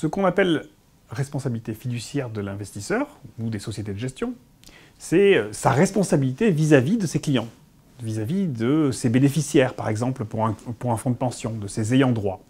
Ce qu'on appelle responsabilité fiduciaire de l'investisseur ou des sociétés de gestion, c'est euh, sa responsabilité vis-à-vis de ses clients, vis-à-vis de ses bénéficiaires, par exemple, pour un, pour un fonds de pension, de ses ayants droit.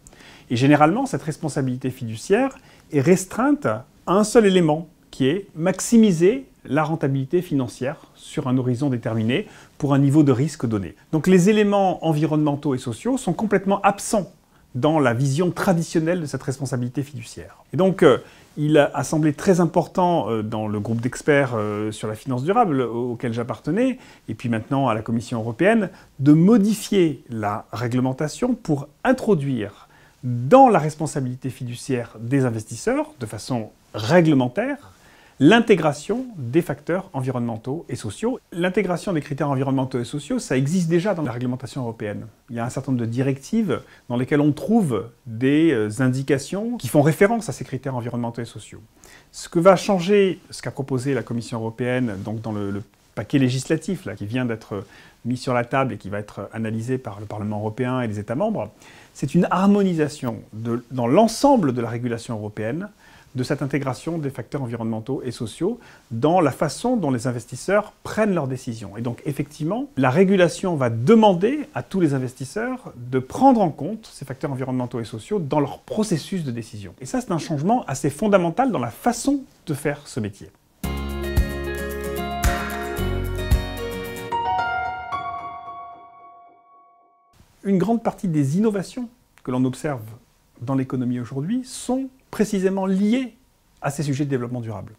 Et généralement, cette responsabilité fiduciaire est restreinte à un seul élément, qui est maximiser la rentabilité financière sur un horizon déterminé pour un niveau de risque donné. Donc les éléments environnementaux et sociaux sont complètement absents dans la vision traditionnelle de cette responsabilité fiduciaire. Et donc, euh, il a semblé très important euh, dans le groupe d'experts euh, sur la finance durable auquel j'appartenais, et puis maintenant à la Commission européenne, de modifier la réglementation pour introduire dans la responsabilité fiduciaire des investisseurs, de façon réglementaire, l'intégration des facteurs environnementaux et sociaux. L'intégration des critères environnementaux et sociaux, ça existe déjà dans la réglementation européenne. Il y a un certain nombre de directives dans lesquelles on trouve des euh, indications qui font référence à ces critères environnementaux et sociaux. Ce que va changer, ce qu'a proposé la Commission européenne donc dans le, paquet législatif qui vient d'être mis sur la table et qui va être analysé par le Parlement européen et les États membres, c'est une harmonisation dans l'ensemble de la régulation européenne de cette intégration des facteurs environnementaux et sociaux dans la façon dont les investisseurs prennent leurs décisions. Et donc effectivement, la régulation va demander à tous les investisseurs de prendre en compte ces facteurs environnementaux et sociaux dans leur processus de décision. Et ça, c'est un changement assez fondamental dans la façon de faire ce métier. Une grande partie des innovations que l'on observe dans l'économie aujourd'hui sont précisément liés à ces sujets de développement durable.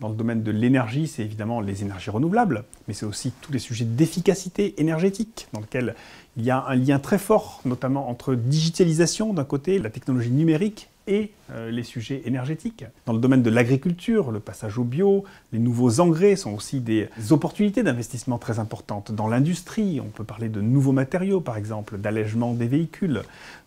Dans le domaine de l'énergie, c'est évidemment les énergies renouvelables, mais c'est aussi tous les sujets d'efficacité énergétique, dans lesquels il y a un lien très fort, notamment entre digitalisation d'un côté, la technologie numérique, et euh, les sujets énergétiques. Dans le domaine de l'agriculture, le passage au bio, les nouveaux engrais sont aussi des opportunités d'investissement très importantes. Dans l'industrie, on peut parler de nouveaux matériaux par exemple, d'allègement des véhicules,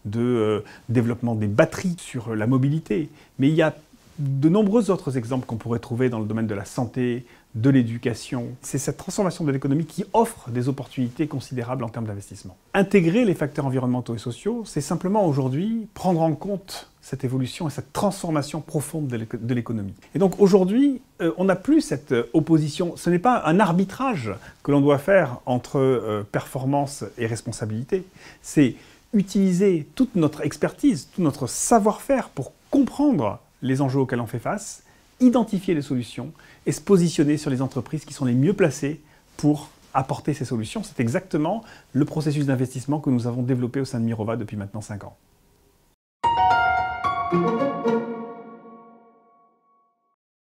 de euh, développement des batteries sur la mobilité. Mais il y a de nombreux autres exemples qu'on pourrait trouver dans le domaine de la santé, de l'éducation. C'est cette transformation de l'économie qui offre des opportunités considérables en termes d'investissement. Intégrer les facteurs environnementaux et sociaux, c'est simplement aujourd'hui prendre en compte cette évolution et cette transformation profonde de l'économie. Et donc aujourd'hui, euh, on n'a plus cette euh, opposition. Ce n'est pas un arbitrage que l'on doit faire entre euh, performance et responsabilité. C'est utiliser toute notre expertise, tout notre savoir-faire pour comprendre les enjeux auxquels on fait face, identifier les solutions et se positionner sur les entreprises qui sont les mieux placées pour apporter ces solutions. C'est exactement le processus d'investissement que nous avons développé au sein de Mirova depuis maintenant 5 ans.